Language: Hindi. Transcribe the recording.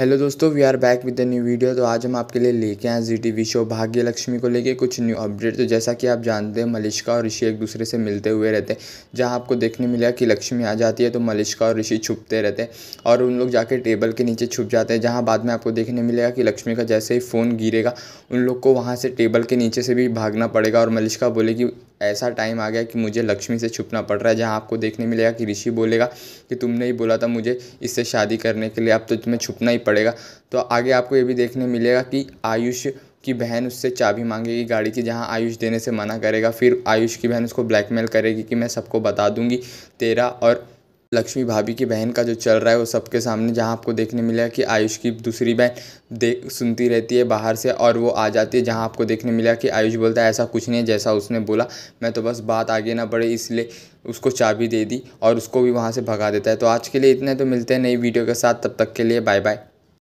हेलो दोस्तों we are back with the new video तो आज हम आपके लिए लेके आए जी टी वी शो भाग्य लक्ष्मी को लेके कुछ न्यू अपडेट तो जैसा कि आप जानते हैं मलिश्का और ऋषि एक दूसरे से मिलते हुए रहते हैं जहां आपको देखने मिला कि लक्ष्मी आ जाती है तो मलिश्का और ऋषि छुपते रहते हैं और उन लोग जाके टेबल के नीचे छुप जाते हैं जहाँ बाद में आपको देखने मिलेगा कि लक्ष्मी का जैसे ही फ़ोन गिरेगा उन लोग को वहाँ से टेबल के नीचे से भी भागना पड़ेगा और मलिश्का बोलेगी ऐसा टाइम आ गया कि मुझे लक्ष्मी से छुपना पड़ रहा है जहाँ आपको देखने मिलेगा कि ऋषि बोलेगा कि तुमने ही बोला था मुझे इससे शादी करने के लिए अब तो तुम्हें छुपना ही पड़ेगा तो आगे आपको ये भी देखने मिलेगा कि आयुष की बहन उससे चाबी मांगेगी गाड़ी की जहां आयुष देने से मना करेगा फिर आयुष की बहन उसको ब्लैकमेल करेगी कि मैं सबको बता दूंगी तेरा और लक्ष्मी भाभी की बहन का जो चल रहा है वो सबके सामने जहाँ आपको देखने मिला कि आयुष की दूसरी बहन देख सुनती रहती है बाहर से और वो आ जाती है जहाँ आपको देखने मिला कि आयुष बोलता है ऐसा कुछ नहीं है जैसा उसने बोला मैं तो बस बात आगे ना बढ़े इसलिए उसको चाबी दे दी और उसको भी वहाँ से भगा देता है तो आज के लिए इतने तो मिलते हैं नई वीडियो के साथ तब तक के लिए बाय बाय